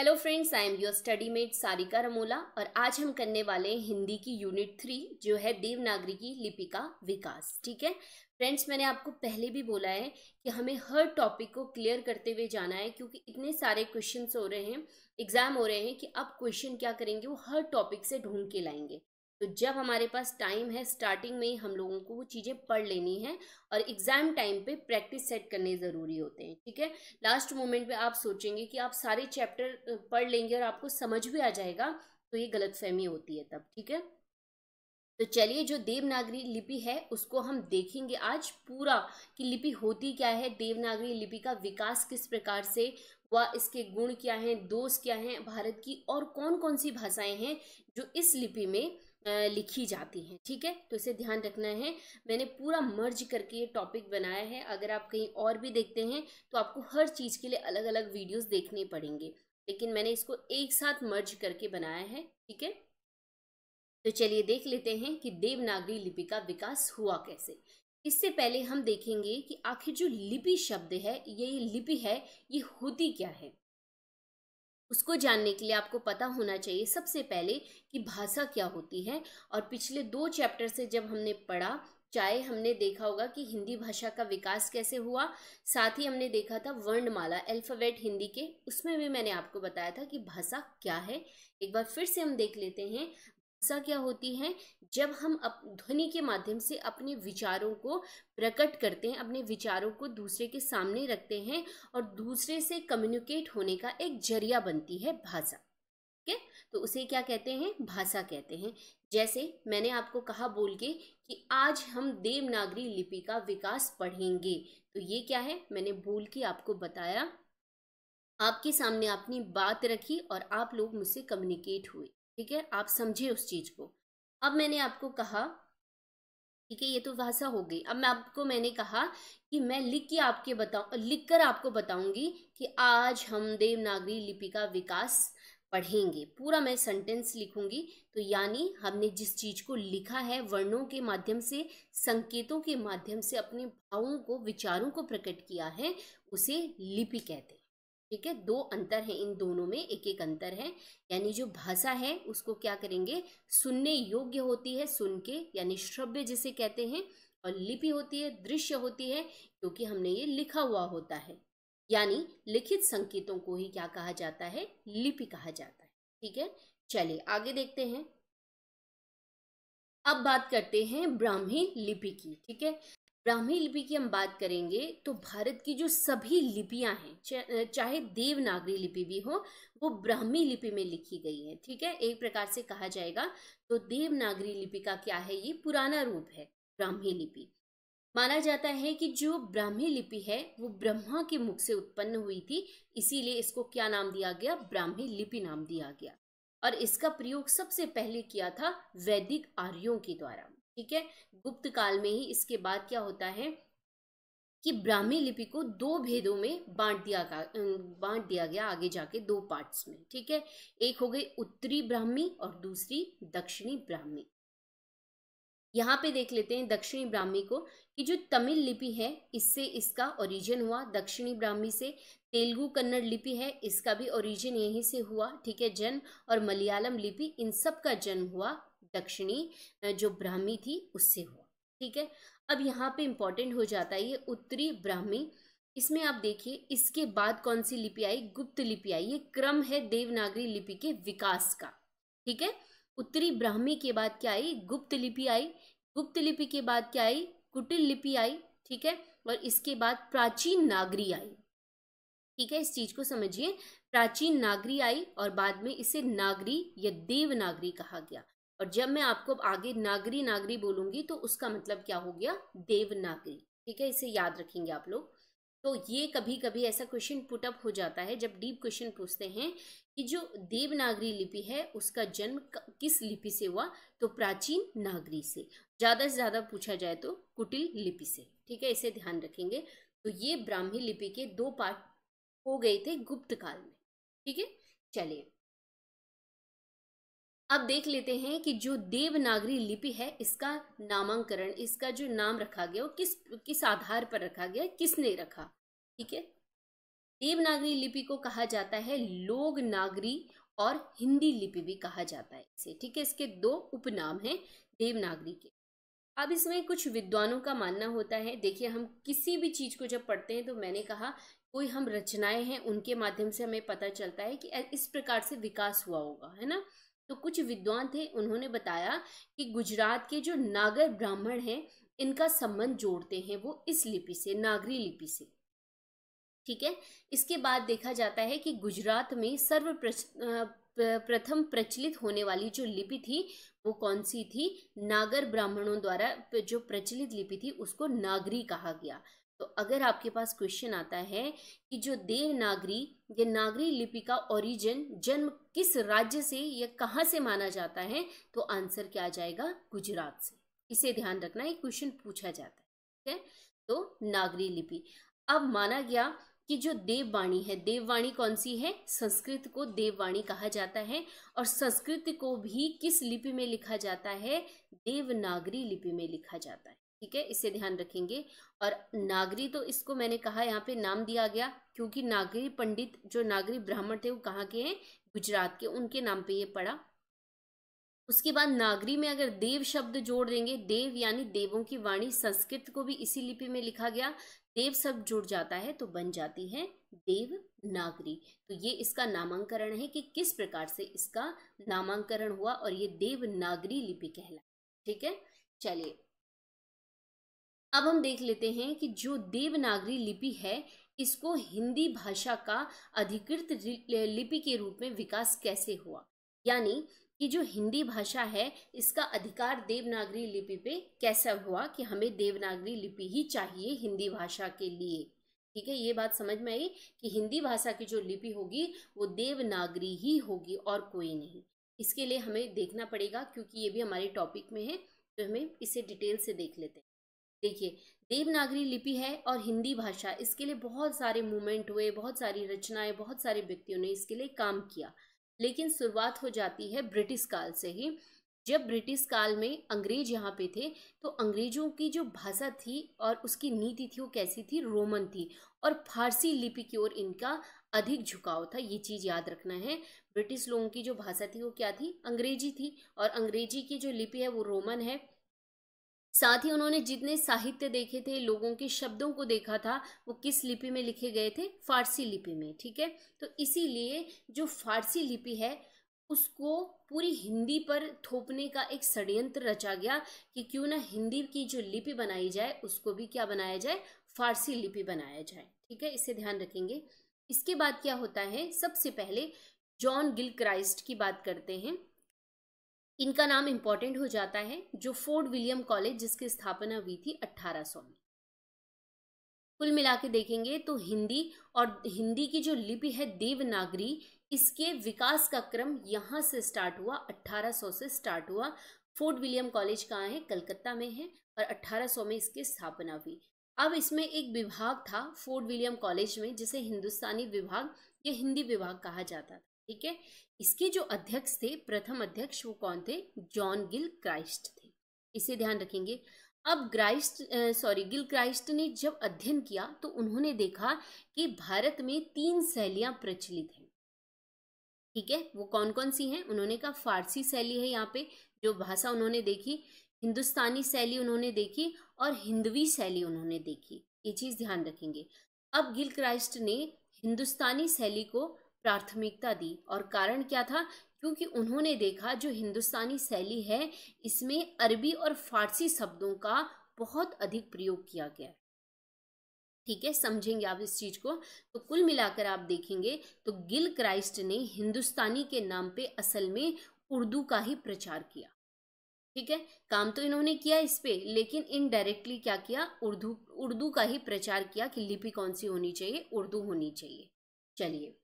hello friends I am your study mate Sarika Ramola और आज हम करने वाले हैं हिंदी की यूनिट थ्री जो है देवनागरी की लिपि का विकास ठीक है फ्रेंड्स मैंने आपको पहले भी बोला है कि हमें हर टॉपिक को क्लियर करते हुए जाना है क्योंकि इतने सारे क्वेश्चन हो रहे हैं एग्जाम हो रहे हैं कि अब क्वेश्चन क्या करेंगे वो हर टॉपिक से ढूंढ के लाएंगे तो जब हमारे पास टाइम है स्टार्टिंग में ही हम लोगों को वो चीज़ें पढ़ लेनी है और एग्ज़ाम टाइम पे प्रैक्टिस सेट करने ज़रूरी होते हैं ठीक है लास्ट मोमेंट पे आप सोचेंगे कि आप सारे चैप्टर पढ़ लेंगे और आपको समझ भी आ जाएगा तो ये गलतफहमी होती है तब ठीक है तो चलिए जो देवनागरी लिपि है उसको हम देखेंगे आज पूरा कि लिपि होती क्या है देवनागरी लिपि का विकास किस प्रकार से व इसके गुण क्या हैं दोष क्या हैं भारत की और कौन कौन सी भाषाएं हैं जो इस लिपि में लिखी जाती हैं ठीक है तो इसे ध्यान रखना है मैंने पूरा मर्ज करके ये टॉपिक बनाया है अगर आप कहीं और भी देखते हैं तो आपको हर चीज़ के लिए अलग अलग वीडियोस देखने पड़ेंगे लेकिन मैंने इसको एक साथ मर्ज करके बनाया है ठीक है तो चलिए देख लेते हैं कि देवनागरी लिपि का विकास हुआ कैसे इससे पहले हम देखेंगे कि आखिर जो लिपि शब्द है ये लिपि है ये होती क्या है उसको जानने के लिए आपको पता होना चाहिए सबसे पहले कि भाषा क्या होती है और पिछले दो चैप्टर से जब हमने पढ़ा चाहे हमने देखा होगा कि हिंदी भाषा का विकास कैसे हुआ साथ ही हमने देखा था वर्णमाला अल्फ़ाबेट हिंदी के उसमें भी मैंने आपको बताया था कि भाषा क्या है एक बार फिर से हम देख लेते हैं भाषा क्या होती है जब हम अप ध्वनि के माध्यम से अपने विचारों को प्रकट करते हैं अपने विचारों को दूसरे के सामने रखते हैं और दूसरे से कम्युनिकेट होने का एक जरिया बनती है भाषा ठीक है तो उसे क्या कहते हैं भाषा कहते हैं जैसे मैंने आपको कहा बोल के कि आज हम देवनागरी लिपि का विकास पढ़ेंगे तो ये क्या है मैंने बोल के आपको बताया आपके सामने अपनी बात रखी और आप लोग मुझसे कम्युनिकेट हुए ठीक है आप समझे उस चीज को अब मैंने आपको कहा ठीक है ये तो भाषा हो गई अब मैं आपको मैंने कहा कि मैं लिख के आपके बताऊ लिख कर आपको बताऊंगी कि आज हम देवनागरी लिपि का विकास पढ़ेंगे पूरा मैं सेंटेंस लिखूंगी तो यानी हमने जिस चीज को लिखा है वर्णों के माध्यम से संकेतों के माध्यम से अपने भावों को विचारों को प्रकट किया है उसे लिपि कहते हैं ठीक है दो अंतर हैं इन दोनों में एक एक अंतर है यानी जो भाषा है उसको क्या करेंगे सुनने योग्य होती है सुन के यानी श्रव्य जिसे कहते हैं और लिपि होती है दृश्य होती है क्योंकि हमने ये लिखा हुआ होता है यानी लिखित संकेतों को ही क्या कहा जाता है लिपि कहा जाता है ठीक है चलिए आगे देखते हैं अब बात करते हैं ब्राह्मी लिपि की ठीक है ब्राह्मी लिपि की हम बात करेंगे तो भारत की जो सभी लिपियां हैं चाहे देवनागरी लिपि भी हो वो ब्राह्मी लिपि में लिखी गई है ठीक है एक प्रकार से कहा जाएगा तो देवनागरी लिपि का क्या है ये पुराना रूप है ब्राह्मी लिपि माना जाता है कि जो ब्राह्मी लिपि है वो ब्रह्मा के मुख से उत्पन्न हुई थी इसीलिए इसको क्या नाम दिया गया ब्राह्मी लिपि नाम दिया गया और इसका प्रयोग सबसे पहले किया था वैदिक आर्यों के द्वारा ठीक है गुप्त काल में ही इसके बाद क्या होता है कि ब्राह्मी लिपि को दो भेदों में बांट दिया बांट दिया गया आगे जाके दो पार्ट्स में ठीक है एक हो गई उत्तरी ब्राह्मी और दूसरी दक्षिणी ब्राह्मी यहाँ पे देख लेते हैं दक्षिणी ब्राह्मी को कि जो तमिल लिपि है इससे इसका ओरिजिन हुआ दक्षिणी ब्राह्मी से तेलुगु कन्नड़ लिपि है इसका भी ओरिजिन यहीं से हुआ ठीक है जन्म और मलयालम लिपि इन सब का जन्म हुआ दक्षिणी जो ब्राह्मी थी उससे हुआ ठीक है अब यहाँ पे इम्पॉर्टेंट हो जाता है ये उत्तरी ब्राह्मी इसमें आप देखिए इसके बाद कौन सी लिपि आई गुप्त लिपि आई ये क्रम है देवनागरी लिपि के विकास का ठीक है उत्तरी ब्राह्मी के बाद क्या आई गुप्त लिपि आई गुप्त लिपि के बाद क्या आई कुटिल लिपि आई ठीक है और इसके बाद प्राचीन नागरी आई ठीक है इस चीज को समझिए प्राचीन नागरी आई और बाद में इसे नागरी या देवनागरी कहा गया और जब मैं आपको आगे नागरी नागरी बोलूंगी तो उसका मतलब क्या हो गया देवनागरी ठीक है इसे याद रखेंगे आप लोग तो ये कभी कभी ऐसा क्वेश्चन पुटअप हो जाता है जब डीप क्वेश्चन पूछते हैं कि जो देवनागरी लिपि है उसका जन्म किस लिपि से हुआ तो प्राचीन नागरी से ज़्यादा से ज़्यादा पूछा जाए तो कुटिल लिपि से ठीक है इसे ध्यान रखेंगे तो ये ब्राह्मी लिपि के दो पार्ट हो गए थे गुप्त काल में ठीक है चलिए अब देख लेते हैं कि जो देवनागरी लिपि है इसका नामांकरण इसका जो नाम रखा गया वो किस किस आधार पर रखा गया किसने रखा ठीक है देवनागरी लिपि को कहा जाता है लोग नागरी और हिंदी लिपि भी कहा जाता है इसे ठीक है इसके दो उपनाम हैं देवनागरी के अब इसमें कुछ विद्वानों का मानना होता है देखिए हम किसी भी चीज़ को जब पढ़ते हैं तो मैंने कहा कोई हम रचनाएं हैं उनके माध्यम से हमें पता चलता है कि इस प्रकार से विकास हुआ होगा है ना तो कुछ विद्वान थे उन्होंने बताया कि गुजरात के जो नागर ब्राह्मण हैं इनका संबंध जोड़ते हैं वो इस लिपि से नागरी लिपि से ठीक है इसके बाद देखा जाता है कि गुजरात में सर्व प्रथम प्रचलित होने वाली जो लिपि थी वो कौन सी थी नागर ब्राह्मणों द्वारा जो प्रचलित लिपि थी उसको नागरी कहा गया तो अगर आपके पास क्वेश्चन आता है कि जो देवनागरी या नागरी लिपि का ओरिजिन जन्म किस राज्य से या कहाँ से माना जाता है तो आंसर क्या आ जाएगा गुजरात से इसे ध्यान रखना ये क्वेश्चन पूछा जाता है ठीक है तो नागरी लिपि अब माना गया कि जो देववाणी है देववाणी कौन सी है संस्कृत को देववाणी कहा जाता है और संस्कृत को भी किस लिपि में लिखा जाता है देवनागरी लिपि में लिखा जाता है ठीक है इसे ध्यान रखेंगे और नागरी तो इसको मैंने कहा यहाँ पे नाम दिया गया क्योंकि नागरी पंडित जो नागरी ब्राह्मण थे वो कहाँ के हैं गुजरात के उनके नाम पे ये पड़ा उसके बाद नागरी में अगर देव शब्द जोड़ देंगे देव यानी देवों की वाणी संस्कृत को भी इसी लिपि में लिखा गया देव शब्द जुड़ जाता है तो बन जाती है देव नागरी तो ये इसका नामांकरण है कि किस प्रकार से इसका नामांकरण हुआ और ये देव नागरी लिपि कहला ठीक है चलिए अब हम देख लेते हैं कि जो देवनागरी लिपि है इसको हिंदी भाषा का अधिकृत लिपि के रूप में विकास कैसे हुआ यानी कि जो हिंदी भाषा है इसका अधिकार देवनागरी लिपि पे कैसा हुआ कि हमें देवनागरी लिपि ही चाहिए हिंदी भाषा के लिए ठीक है ये बात समझ में आई कि हिंदी भाषा की जो लिपि होगी वो देवनागरी ही होगी और कोई नहीं इसके लिए हमें देखना पड़ेगा क्योंकि ये भी हमारे टॉपिक में है तो हमें इसे डिटेल से देख लेते हैं देखिए देवनागरी लिपि है और हिंदी भाषा इसके लिए बहुत सारे मूवमेंट हुए बहुत सारी रचनाएं बहुत सारे व्यक्तियों ने इसके लिए काम किया लेकिन शुरुआत हो जाती है ब्रिटिश काल से ही जब ब्रिटिश काल में अंग्रेज यहाँ पे थे तो अंग्रेजों की जो भाषा थी और उसकी नीति थी वो कैसी थी रोमन थी और फारसी लिपि की ओर इनका अधिक झुकाव था ये चीज़ याद रखना है ब्रिटिश लोगों की जो भाषा थी वो क्या थी अंग्रेजी थी और अंग्रेजी की जो लिपि है वो रोमन है साथ ही उन्होंने जितने साहित्य देखे थे लोगों के शब्दों को देखा था वो किस लिपि में लिखे गए थे फारसी लिपि में ठीक है तो इसीलिए जो फारसी लिपि है उसको पूरी हिंदी पर थोपने का एक षड्यंत्र रचा गया कि क्यों ना हिंदी की जो लिपि बनाई जाए उसको भी क्या बनाया जाए फारसी लिपि बनाया जाए ठीक है इसे ध्यान रखेंगे इसके बाद क्या होता है सबसे पहले जॉन गिल क्राइस्ट की बात करते हैं इनका नाम इम्पॉर्टेंट हो जाता है जो फोर्ड विलियम कॉलेज जिसकी स्थापना हुई थी 1800 में कुल मिला के देखेंगे तो हिंदी और हिंदी की जो लिपि है देवनागरी इसके विकास का क्रम यहाँ से स्टार्ट हुआ 1800 से स्टार्ट हुआ फोर्ट विलियम कॉलेज कहाँ है कलकत्ता में है और 1800 में इसकी स्थापना हुई अब इसमें एक विभाग था फोर्ट विलियम कॉलेज में जिसे हिंदुस्तानी विभाग या हिंदी विभाग कहा जाता था ठीक है इसके जो अध्यक्ष थे प्रथम अध्यक्ष वो कौन थे जॉन गिल क्राइस्ट थे इसे ध्यान रखेंगे अब ग्राइस्ट सॉरी गिल क्राइस्ट ने जब अध्ययन किया तो उन्होंने देखा कि भारत में तीन शैलियां प्रचलित हैं ठीक है वो कौन कौन सी हैं उन्होंने कहा फारसी शैली है यहाँ पे जो भाषा उन्होंने देखी हिंदुस्तानी शैली उन्होंने देखी और हिंदवी शैली उन्होंने देखी ये चीज़ ध्यान रखेंगे अब गिल क्राइस्ट ने हिंदुस्तानी शैली को प्राथमिकता दी और कारण क्या था क्योंकि उन्होंने देखा जो हिंदुस्तानी शैली है इसमें अरबी और फारसी शब्दों का बहुत अधिक प्रयोग किया गया ठीक है समझेंगे आप इस चीज को तो कुल मिलाकर आप देखेंगे तो गिल क्राइस्ट ने हिंदुस्तानी के नाम पे असल में उर्दू का ही प्रचार किया ठीक है काम तो इन्होंने किया इस पे लेकिन इनडायरेक्टली क्या किया उर्दू उर्दू का ही प्रचार किया कि लिपि कौन सी होनी चाहिए उर्दू होनी चाहिए चलिए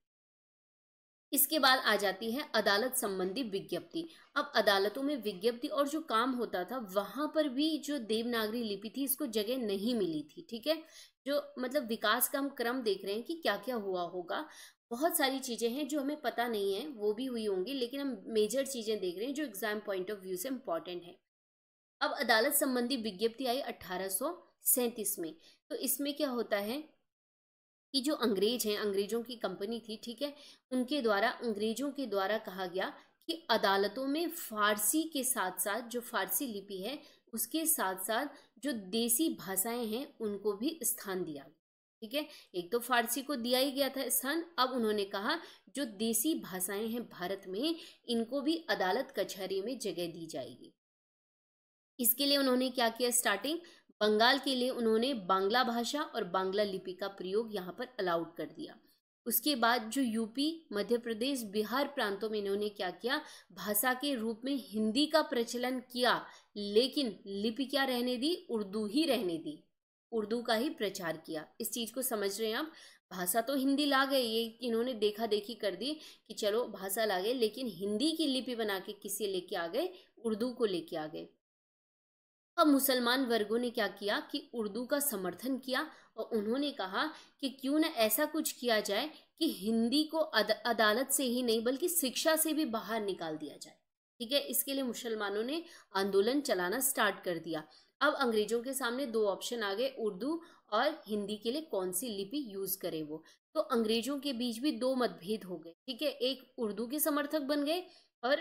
इसके बाद आ जाती है अदालत संबंधी विज्ञप्ति अब अदालतों में विज्ञप्ति और जो काम होता था वहां पर भी जो देवनागरी लिपि थी इसको जगह नहीं मिली थी ठीक है जो मतलब विकास का हम क्रम देख रहे हैं कि क्या क्या हुआ होगा बहुत सारी चीज़ें हैं जो हमें पता नहीं है वो भी हुई होंगी लेकिन हम मेजर चीज़ें देख रहे हैं जो एग्जाम पॉइंट ऑफ व्यू से इम्पॉर्टेंट है अब अदालत संबंधी विज्ञप्ति आई अट्ठारह में तो इसमें क्या होता है कि जो अंग्रेज हैं अंग्रेजों की कंपनी थी ठीक है उनके द्वारा अंग्रेजों के द्वारा कहा गया कि अदालतों में फारसी के साथ साथ जो फारसी लिपि है उसके साथ साथ जो देसी भाषाएं हैं उनको भी स्थान दिया गया ठीक है एक तो फारसी को दिया ही गया था स्थान अब उन्होंने कहा जो देसी भाषाएं हैं भारत में इनको भी अदालत कचहरी में जगह दी जाएगी इसके लिए उन्होंने क्या किया स्टार्टिंग बंगाल के लिए उन्होंने बांग्ला भाषा और बांग्ला लिपि का प्रयोग यहाँ पर अलाउड कर दिया उसके बाद जो यूपी मध्य प्रदेश बिहार प्रांतों में इन्होंने क्या किया भाषा के रूप में हिंदी का प्रचलन किया लेकिन लिपि क्या रहने दी उर्दू ही रहने दी उर्दू का ही प्रचार किया इस चीज़ को समझ रहे हैं आप भाषा तो हिंदी ला गए ये इन्होंने देखा देखी कर दी कि चलो भाषा ला गए लेकिन हिंदी की लिपि बना के किसे लेके आ गए उर्दू को लेके आ गए अब मुसलमान वर्गों ने क्या किया कि उर्दू का समर्थन किया और उन्होंने कहा कि क्यों ना ऐसा कुछ किया जाए कि हिंदी को अद, अदालत से ही नहीं बल्कि शिक्षा से भी बाहर निकाल दिया जाए ठीक है इसके लिए मुसलमानों ने आंदोलन चलाना स्टार्ट कर दिया अब अंग्रेजों के सामने दो ऑप्शन आ गए उर्दू और हिंदी के लिए कौन सी लिपि यूज करें वो तो अंग्रेजों के बीच भी दो मतभेद हो गए ठीक है एक उर्दू के समर्थक बन गए और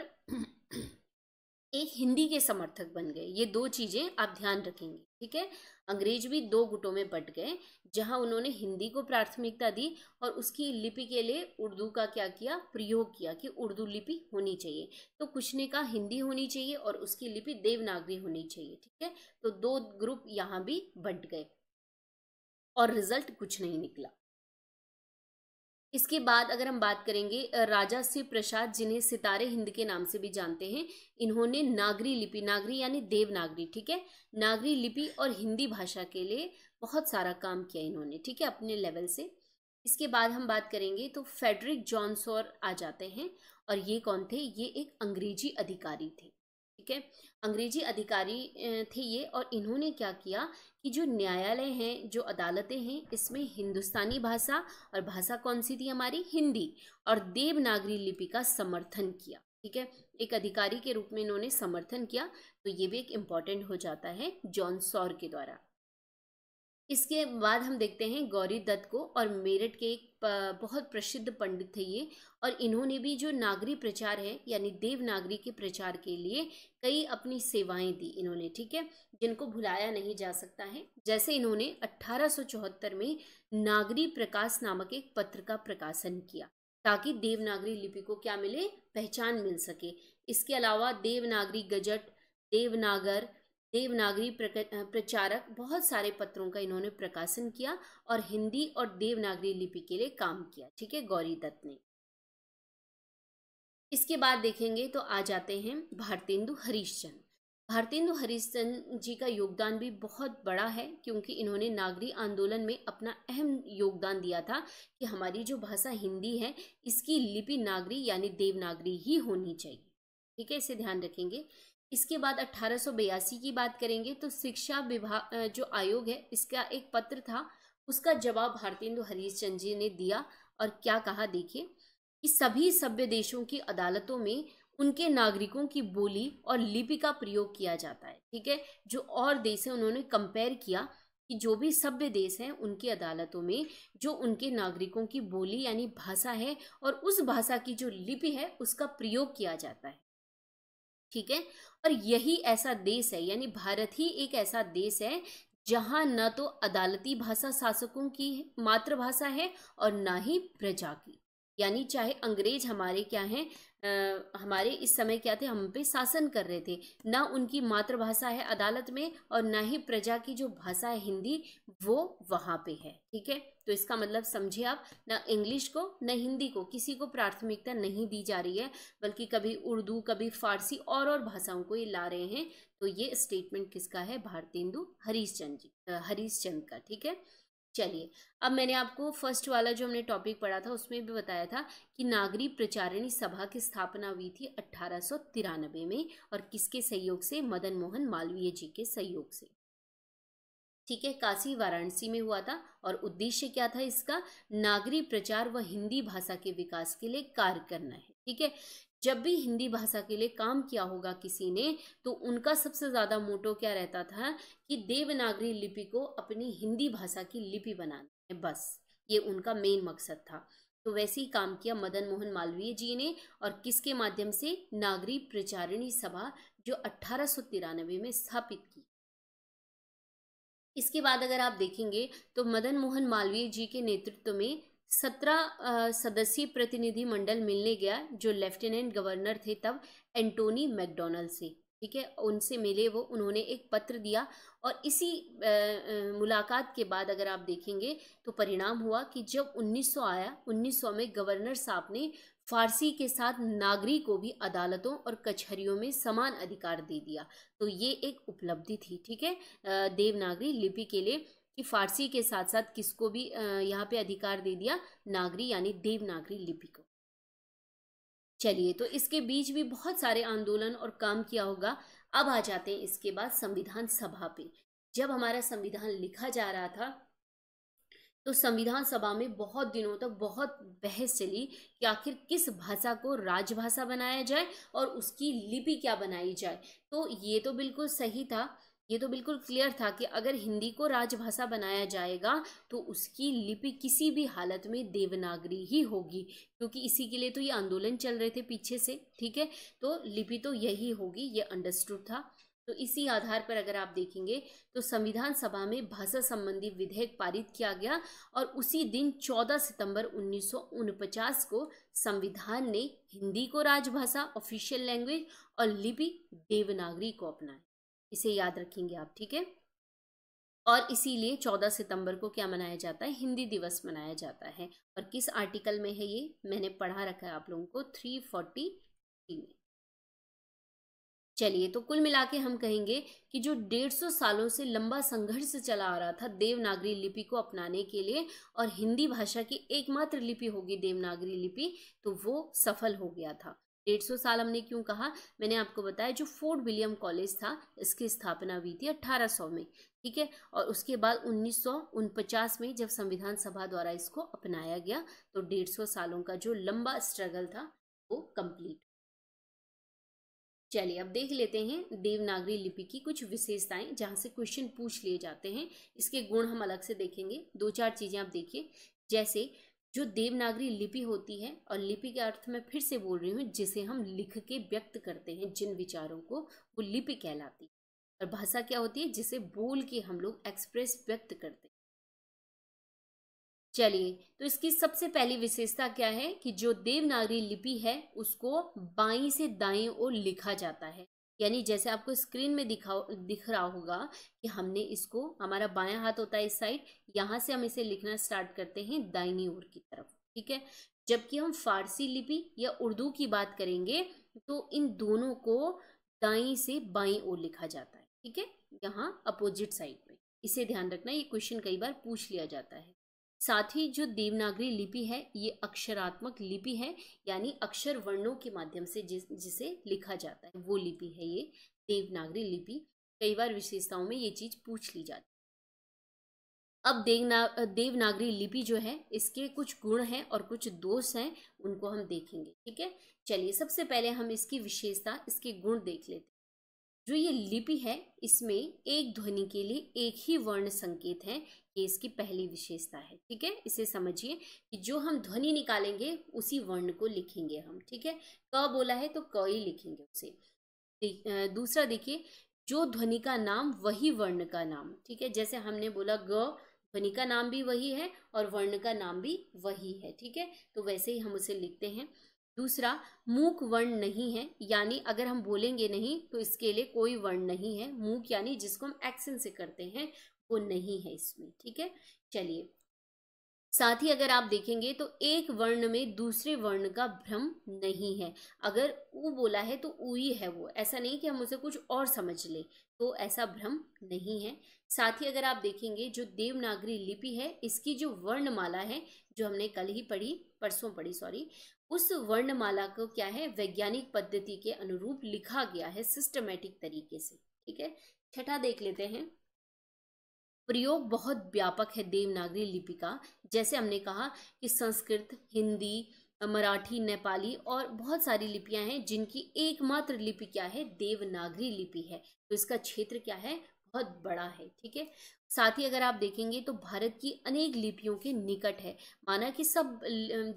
एक हिंदी के समर्थक बन गए ये दो चीज़ें आप ध्यान रखेंगे ठीक है अंग्रेज भी दो गुटों में बट गए जहां उन्होंने हिंदी को प्राथमिकता दी और उसकी लिपि के लिए उर्दू का क्या किया प्रयोग किया कि उर्दू लिपि होनी चाहिए तो कुछ ने कहा हिंदी होनी चाहिए और उसकी लिपि देवनागरी होनी चाहिए ठीक है तो दो ग्रुप यहाँ भी बट गए और रिजल्ट कुछ नहीं निकला इसके बाद अगर हम बात करेंगे राजा शिव प्रसाद जिन्हें सितारे हिंद के नाम से भी जानते हैं इन्होंने नागरी लिपि नागरी यानी देवनागरी ठीक है नागरी लिपि और हिंदी भाषा के लिए बहुत सारा काम किया इन्होंने ठीक है अपने लेवल से इसके बाद हम बात करेंगे तो फेडरिक जॉनसोर आ जाते हैं और ये कौन थे ये एक अंग्रेजी अधिकारी थे ठीक है अंग्रेजी अधिकारी थे ये और इन्होंने क्या किया कि जो न्यायालय हैं जो अदालतें हैं इसमें हिंदुस्तानी भाषा और भाषा कौन सी थी हमारी हिंदी और देवनागरी लिपि का समर्थन किया ठीक है एक अधिकारी के रूप में इन्होंने समर्थन किया तो ये भी एक इम्पॉर्टेंट हो जाता है जॉन सौर के द्वारा इसके बाद हम देखते हैं गौरी दत्त को और मेरठ के एक बहुत प्रसिद्ध पंडित थे ये और इन्होंने भी जो नागरी प्रचार है यानी देवनागरी के प्रचार के लिए कई अपनी सेवाएं दी इन्होंने ठीक है जिनको भुलाया नहीं जा सकता है जैसे इन्होंने 1874 में नागरी प्रकाश नामक एक पत्र का प्रकाशन किया ताकि देवनागरी लिपि को क्या मिले पहचान मिल सके इसके अलावा देवनागरी गजट देवनागर देवनागरी प्रचारक बहुत सारे पत्रों का इन्होंने प्रकाशन किया और हिंदी और देवनागरी लिपि के लिए काम किया ठीक है गौरी दत्त ने इसके बाद देखेंगे तो आ जाते हैं भारतेंदु हरीशचंद भारतेंदु हरीश्चंद जी का योगदान भी बहुत बड़ा है क्योंकि इन्होंने नागरी आंदोलन में अपना अहम योगदान दिया था कि हमारी जो भाषा हिंदी है इसकी लिपि नागरी यानी देवनागरी ही होनी चाहिए ठीक है इसे ध्यान रखेंगे इसके बाद अट्ठारह की बात करेंगे तो शिक्षा विभाग जो आयोग है इसका एक पत्र था उसका जवाब भारतेंदु हरीशचंद जी ने दिया और क्या कहा देखिए कि सभी सभ्य देशों की अदालतों में उनके नागरिकों की बोली और लिपि का प्रयोग किया जाता है ठीक है जो और देश है उन्होंने कंपेयर किया कि जो भी सभ्य देश हैं उनकी अदालतों में जो उनके नागरिकों की बोली यानी भाषा है और उस भाषा की जो लिपि है उसका प्रयोग किया जाता है ठीक है और यही ऐसा देश है यानी भारत ही एक ऐसा देश है जहां न तो अदालती भाषा शासकों की मातृभाषा है और ना ही प्रजा की यानी चाहे अंग्रेज हमारे क्या हैं आ, हमारे इस समय क्या थे हम पे शासन कर रहे थे ना उनकी मातृभाषा है अदालत में और ना ही प्रजा की जो भाषा है हिंदी वो वहाँ पे है ठीक है तो इसका मतलब समझिए आप ना इंग्लिश को ना हिंदी को किसी को प्राथमिकता नहीं दी जा रही है बल्कि कभी उर्दू कभी फारसी और और भाषाओं को ये ला रहे हैं तो ये स्टेटमेंट किसका है भारतेंदु हरीश चंद जी हरीश चंद का ठीक है चलिए अब मैंने आपको फर्स्ट वाला जो हमने टॉपिक पढ़ा था उसमें भी बताया था कि नागरी प्रचारिणी सभा की स्थापना हुई थी अट्ठारह में और किसके सहयोग से मदन मोहन मालवीय जी के सहयोग से ठीक है काशी वाराणसी में हुआ था और उद्देश्य क्या था इसका नागरी प्रचार व हिंदी भाषा के विकास के लिए कार्य करना है ठीक है जब भी हिंदी भाषा के लिए काम किया होगा किसी ने तो उनका सबसे ज़्यादा मोटो क्या रहता था कि देवनागरी लिपि को अपनी हिंदी भाषा की लिपि बनाना है बस ये उनका मेन मकसद था तो वैसे ही काम किया मदन मोहन मालवीय जी ने और किसके माध्यम से नागरी प्रचारिणी सभा जो अट्ठारह में स्थापित की इसके बाद अगर आप देखेंगे तो मदन मोहन मालवीय जी के नेतृत्व में सत्रह सदस्यीय प्रतिनिधि मंडल मिलने गया जो लेफ्टिनेंट गवर्नर थे तब एंटोनी मैकडोनल्ड से ठीक है उनसे मिले वो उन्होंने एक पत्र दिया और इसी आ, आ, मुलाकात के बाद अगर आप देखेंगे तो परिणाम हुआ कि जब 1900 आया 1900 में गवर्नर साहब ने फारसी के साथ नागरी को भी अदालतों और कचहरियों में समान अधिकार दे दिया तो ये एक उपलब्धि थी ठीक है देवनागरी लिपि के लिए कि फारसी के साथ साथ किसको भी यहाँ पे अधिकार दे दिया नागरी यानी देवनागरी लिपि को चलिए तो इसके बीच भी बहुत सारे आंदोलन और काम किया होगा अब आ जाते हैं इसके बाद संविधान सभा पे जब हमारा संविधान लिखा जा रहा था तो संविधान सभा में बहुत दिनों तक बहुत बहस चली कि आखिर किस भाषा को राजभाषा बनाया जाए और उसकी लिपि क्या बनाई जाए तो ये तो बिल्कुल सही था ये तो बिल्कुल क्लियर था कि अगर हिंदी को राजभाषा बनाया जाएगा तो उसकी लिपि किसी भी हालत में देवनागरी ही होगी क्योंकि इसी के लिए तो ये आंदोलन चल रहे थे पीछे से ठीक है तो लिपि तो यही होगी ये अंडरस्टूड था तो इसी आधार पर अगर आप देखेंगे तो संविधान सभा में भाषा संबंधी विधेयक पारित किया गया और उसी दिन 14 सितंबर उन्नीस को संविधान ने हिंदी को राजभाषा ऑफिशियल लैंग्वेज और लिपि देवनागरी को अपनाया इसे याद रखेंगे आप ठीक है और इसीलिए 14 सितंबर को क्या मनाया जाता है हिंदी दिवस मनाया जाता है और किस आर्टिकल में है ये मैंने पढ़ा रखा है आप लोगों को थ्री फोर्टी में चलिए तो कुल मिला के हम कहेंगे कि जो 150 सालों से लंबा संघर्ष चला आ रहा था देवनागरी लिपि को अपनाने के लिए और हिंदी भाषा की एकमात्र लिपि होगी देवनागरी लिपि तो वो सफल हो गया था डेढ़ सौ साल हमने क्यों कहा मैंने आपको बताया जो फोर्ट विलियम कॉलेज था इसकी स्थापना हुई थी 1800 में ठीक है और उसके बाद उन्नीस में जब संविधान सभा द्वारा इसको अपनाया गया तो डेढ़ सौ सालों का जो लंबा स्ट्रगल था वो कंप्लीट चलिए अब देख लेते हैं देवनागरी लिपि की कुछ विशेषताएं जहाँ से क्वेश्चन पूछ लिए जाते हैं इसके गुण हम अलग से देखेंगे दो चार चीज़ें आप देखिए जैसे जो देवनागरी लिपि होती है और लिपि के अर्थ में फिर से बोल रही हूँ जिसे हम लिख के व्यक्त करते हैं जिन विचारों को वो लिपि कहलाती है और भाषा क्या होती है जिसे बोल के हम लोग एक्सप्रेस व्यक्त करते हैं चलिए तो इसकी सबसे पहली विशेषता क्या है कि जो देवनागरी लिपि है उसको बाई से दाएं ओर लिखा जाता है यानी जैसे आपको स्क्रीन में दिखा दिख रहा होगा कि हमने इसको हमारा बायां हाथ होता है इस साइड यहाँ से हम इसे लिखना स्टार्ट करते हैं दाइनी ओर की तरफ ठीक है जबकि हम फारसी लिपि या उर्दू की बात करेंगे तो इन दोनों को दाई से बाई ओर लिखा जाता है ठीक है यहाँ अपोजिट साइड में इसे ध्यान रखना ये क्वेश्चन कई बार पूछ लिया जाता है साथ ही जो देवनागरी लिपि है ये अक्षरात्मक लिपि है यानी अक्षर वर्णों के माध्यम से जिस जिसे लिखा जाता है वो लिपि है ये देवनागरी लिपि कई बार विशेषताओं में ये चीज़ पूछ ली जाती है अब देवना देवनागरी लिपि जो है इसके कुछ गुण हैं और कुछ दोष हैं उनको हम देखेंगे ठीक है चलिए सबसे पहले हम इसकी विशेषता इसके गुण देख लेते हैं जो ये लिपि है इसमें एक ध्वनि के लिए एक ही वर्ण संकेत है ये इसकी पहली विशेषता है ठीक है इसे समझिए कि जो हम ध्वनि निकालेंगे उसी वर्ण को लिखेंगे हम ठीक है क बोला है तो क ही लिखेंगे उसे दूसरा देखिए जो ध्वनि का नाम वही वर्ण का नाम ठीक है जैसे हमने बोला ग ध्वनि का नाम भी वही है और वर्ण का नाम भी वही है ठीक है तो वैसे ही हम उसे लिखते हैं दूसरा मूक वर्ण नहीं है यानी अगर हम बोलेंगे नहीं तो इसके लिए कोई वर्ण नहीं है मूक यानी जिसको हम एक्शन से करते हैं वो नहीं है इसमें ठीक है चलिए साथ ही अगर आप देखेंगे तो एक वर्ण में दूसरे वर्ण का भ्रम नहीं है अगर ऊ बोला है तो ऊ ही है वो ऐसा नहीं कि हम उसे कुछ और समझ ले तो ऐसा भ्रम नहीं है साथ ही अगर आप देखेंगे जो देवनागरी लिपि है इसकी जो वर्णमाला है जो हमने कल ही पढ़ी परसों पढ़ी सॉरी उस वर्णमाला को क्या है वैज्ञानिक पद्धति के अनुरूप लिखा गया है सिस्टमेटिक तरीके से ठीक है छठा देख लेते हैं प्रयोग बहुत व्यापक है देवनागरी लिपि का जैसे हमने कहा कि संस्कृत हिंदी मराठी नेपाली और बहुत सारी लिपियां हैं जिनकी एकमात्र लिपि क्या है देवनागरी लिपि है तो इसका क्षेत्र क्या है बहुत बड़ा है ठीक है साथ ही अगर आप देखेंगे तो भारत की अनेक लिपियों के निकट है माना कि सब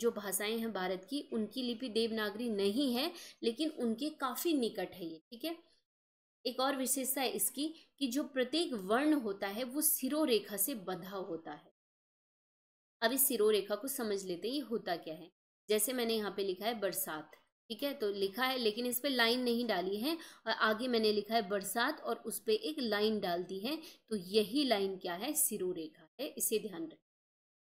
जो भाषाएं हैं भारत की उनकी लिपि देवनागरी नहीं है लेकिन उनके काफ़ी निकट है ये ठीक है एक और विशेषता है इसकी कि जो प्रत्येक वर्ण होता है वो सिरो रेखा से बंधा होता है अब इस सिरो रेखा को समझ लेते हैं ये होता क्या है जैसे मैंने यहाँ पे लिखा है बरसात ठीक है तो लिखा है लेकिन इस पर लाइन नहीं डाली है और आगे मैंने लिखा है बरसात और उस पर एक लाइन डाल दी है तो यही लाइन क्या है सिरो रेखा है इसे ध्यान रखें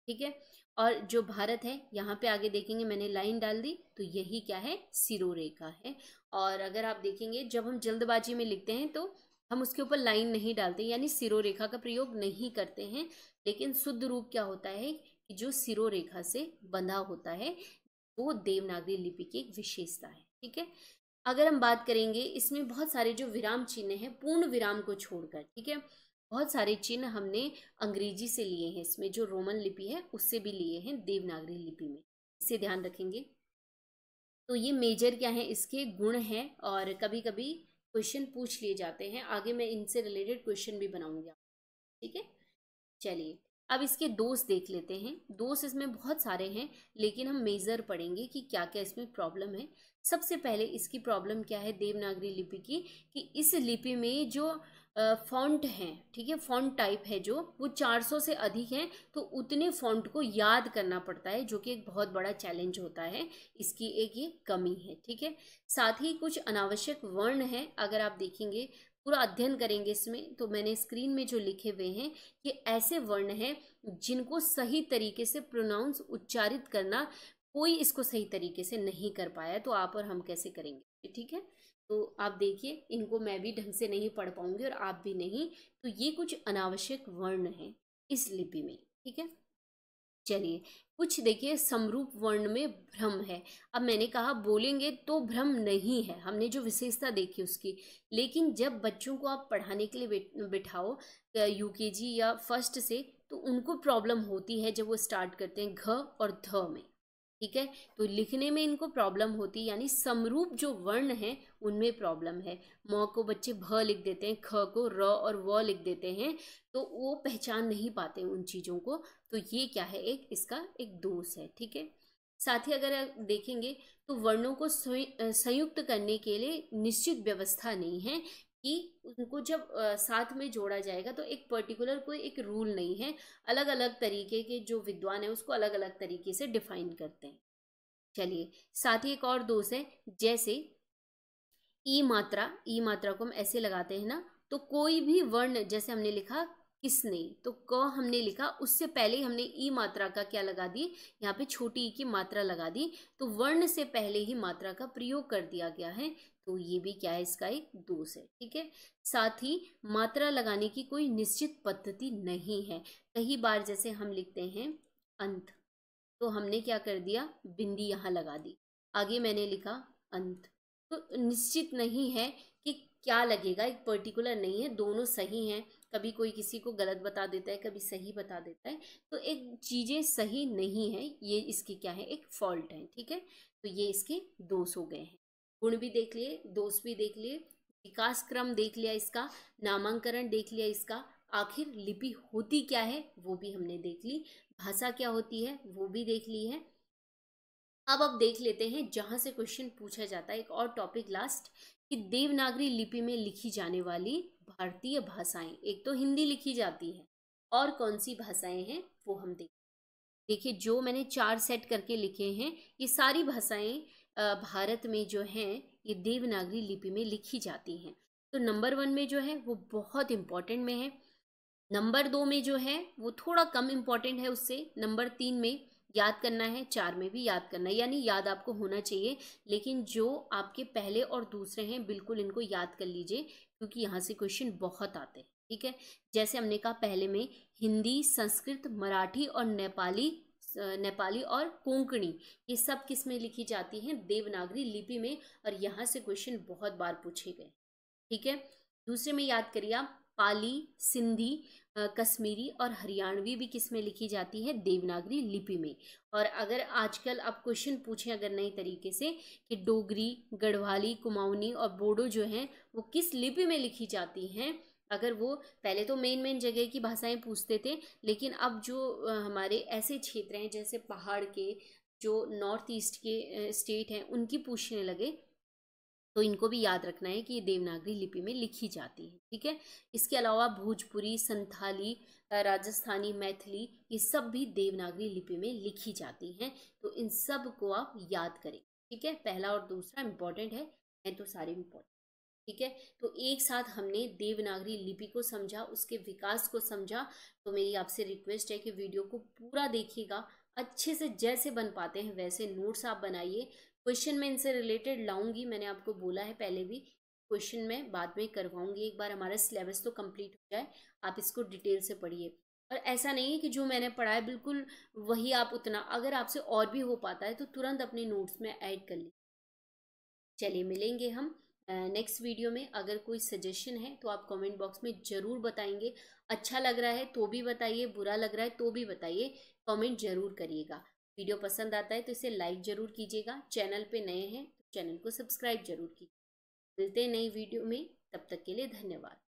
ठीक है और जो भारत है यहाँ पे आगे देखेंगे मैंने लाइन डाल दी तो यही क्या है सिरो रेखा है और अगर आप देखेंगे जब हम जल्दबाजी में लिखते हैं तो हम उसके ऊपर लाइन नहीं डालते यानी सिरो रेखा का प्रयोग नहीं करते हैं लेकिन शुद्ध रूप क्या होता है कि जो सिरो रेखा से बंधा होता है तो वो देवनागरी लिपि की एक विशेषता है ठीक है अगर हम बात करेंगे इसमें बहुत सारे जो विराम चिन्ह हैं पूर्ण विराम को छोड़कर ठीक है बहुत सारे चिन्ह हमने अंग्रेजी से लिए हैं इसमें जो रोमन लिपि है उससे भी लिए हैं देवनागरी लिपि में इसे ध्यान रखेंगे तो ये मेजर क्या है इसके गुण हैं और कभी कभी क्वेश्चन पूछ लिए जाते हैं आगे मैं इनसे रिलेटेड क्वेश्चन भी बनाऊंगी ठीक है चलिए अब इसके दोस्त देख लेते हैं दोस्त इसमें बहुत सारे हैं लेकिन हम मेज़र पढ़ेंगे कि क्या क्या इसमें प्रॉब्लम है सबसे पहले इसकी प्रॉब्लम क्या है देवनागरी लिपि की कि इस लिपि में जो फॉन्ट हैं ठीक है फॉन्ट टाइप है जो वो 400 से अधिक हैं तो उतने फॉन्ट को याद करना पड़ता है जो कि एक बहुत बड़ा चैलेंज होता है इसकी एक ये कमी है ठीक है साथ ही कुछ अनावश्यक वर्ण हैं अगर आप देखेंगे पूरा अध्ययन करेंगे इसमें तो मैंने स्क्रीन में जो लिखे हुए हैं ये ऐसे वर्ण हैं जिनको सही तरीके से प्रोनाउंस उच्चारित करना कोई इसको सही तरीके से नहीं कर पाया तो आप और हम कैसे करेंगे ठीक है तो आप देखिए इनको मैं भी ढंग से नहीं पढ़ पाऊंगी और आप भी नहीं तो ये कुछ अनावश्यक वर्ण हैं इस लिपि में ठीक है चलिए कुछ देखिए समरूप वर्ण में भ्रम है अब मैंने कहा बोलेंगे तो भ्रम नहीं है हमने जो विशेषता देखी उसकी लेकिन जब बच्चों को आप पढ़ाने के लिए बिठाओ यू या फर्स्ट से तो उनको प्रॉब्लम होती है जब वो स्टार्ट करते हैं घ और ध में ठीक है तो लिखने में इनको प्रॉब्लम होती है यानी समरूप जो वर्ण है उनमें प्रॉब्लम है म को बच्चे भ लिख देते हैं ख को र और व लिख देते हैं तो वो पहचान नहीं पाते उन चीज़ों को तो ये क्या है एक इसका एक दोष है ठीक है साथ ही अगर देखेंगे तो वर्णों को संयुक्त करने के लिए निश्चित व्यवस्था नहीं है कि उनको जब साथ में जोड़ा जाएगा तो एक पर्टिकुलर कोई एक रूल नहीं है अलग अलग तरीके के जो विद्वान है उसको अलग अलग तरीके से डिफाइन करते हैं चलिए साथ ही एक और दोष है जैसे ई मात्रा ई मात्रा को हम ऐसे लगाते हैं ना तो कोई भी वर्ण जैसे हमने लिखा किसने तो क हमने लिखा उससे पहले हमने ई मात्रा का क्या लगा दी यहाँ पे छोटी ई की मात्रा लगा दी तो वर्ण से पहले ही मात्रा का प्रयोग कर दिया गया है तो ये भी क्या है इसका एक दोष है ठीक है साथ ही मात्रा लगाने की कोई निश्चित पद्धति नहीं है कई बार जैसे हम लिखते हैं अंत तो हमने क्या कर दिया बिंदी यहाँ लगा दी आगे मैंने लिखा अंत तो निश्चित नहीं है कि क्या लगेगा एक पर्टिकुलर नहीं है दोनों सही हैं कभी कोई किसी को गलत बता देता है कभी सही बता देता है तो एक चीज़ें सही नहीं है ये इसकी क्या है एक फॉल्ट है ठीक है तो ये इसके दोष हो गए हैं गुण भी देख लिए दोष भी देख लिए विकास क्रम देख लिया इसका नामांकरण देख लिया इसका आखिर लिपि होती क्या है वो भी हमने देख ली भाषा क्या होती है वो भी देख ली है अब आप देख लेते हैं जहाँ से क्वेश्चन पूछा जाता है एक और टॉपिक लास्ट कि देवनागरी लिपि में लिखी जाने वाली भारतीय भाषाएं एक तो हिंदी लिखी जाती है और कौन सी भाषाएं हैं वो हम देखें देखिए जो मैंने चार सेट करके लिखे हैं ये सारी भाषाएं भारत में जो हैं ये देवनागरी लिपि में लिखी जाती हैं तो नंबर वन में जो है वो बहुत इम्पॉर्टेंट में है नंबर दो में जो है वो थोड़ा कम इम्पॉर्टेंट है उससे नंबर तीन में याद करना है चार में भी याद करना है यानी याद आपको होना चाहिए लेकिन जो आपके पहले और दूसरे हैं बिल्कुल इनको याद कर लीजिए क्योंकि यहाँ से क्वेश्चन बहुत आते हैं ठीक है जैसे हमने कहा पहले में हिंदी संस्कृत मराठी और नेपाली नेपाली और कोंकणी ये सब किस में लिखी जाती हैं देवनागरी लिपि में और यहाँ से क्वेश्चन बहुत बार पूछे गए ठीक है दूसरे में याद करिए आप पाली सिंधी कश्मीरी और हरियाणवी भी किसमें लिखी जाती है देवनागरी लिपि में और अगर आजकल आप क्वेश्चन पूछें अगर नए तरीके से कि डोगरी गढ़वाली कुमाऊनी और बोडो जो हैं वो किस लिपि में लिखी जाती हैं अगर वो पहले तो मेन मेन जगह की भाषाएं पूछते थे लेकिन अब जो हमारे ऐसे क्षेत्र हैं जैसे पहाड़ के जो नॉर्थ ईस्ट के स्टेट हैं उनकी पूछने लगे तो इनको भी याद रखना है कि ये देवनागरी लिपि में लिखी जाती है ठीक है इसके अलावा भोजपुरी संथाली राजस्थानी मैथिली ये सब भी देवनागरी लिपि में लिखी जाती हैं तो इन सब को आप याद करें ठीक है पहला और दूसरा इम्पॉर्टेंट है हैं तो सारे इम्पोर्टेंट ठीक है तो एक साथ हमने देवनागरी लिपि को समझा उसके विकास को समझा तो मेरी आपसे रिक्वेस्ट है कि वीडियो को पूरा देखिएगा अच्छे से जैसे बन पाते हैं वैसे नोट्स आप बनाइए क्वेश्चन में इनसे रिलेटेड लाऊंगी मैंने आपको बोला है पहले भी क्वेश्चन में बाद में करवाऊंगी एक बार हमारा सिलेबस तो कंप्लीट हो जाए आप इसको डिटेल से पढ़िए और ऐसा नहीं है कि जो मैंने पढ़ा है बिल्कुल वही आप उतना अगर आपसे और भी हो पाता है तो तुरंत अपने नोट्स में ऐड कर लीजिए चलिए मिलेंगे हम नेक्स्ट वीडियो में अगर कोई सजेशन है तो आप कमेंट बॉक्स में ज़रूर बताएंगे अच्छा लग रहा है तो भी बताइए बुरा लग रहा है तो भी बताइए कमेंट ज़रूर करिएगा वीडियो पसंद आता है तो इसे लाइक ज़रूर कीजिएगा चैनल पे नए हैं तो चैनल को सब्सक्राइब जरूर कीजिए मिलते हैं नई वीडियो में तब तक के लिए धन्यवाद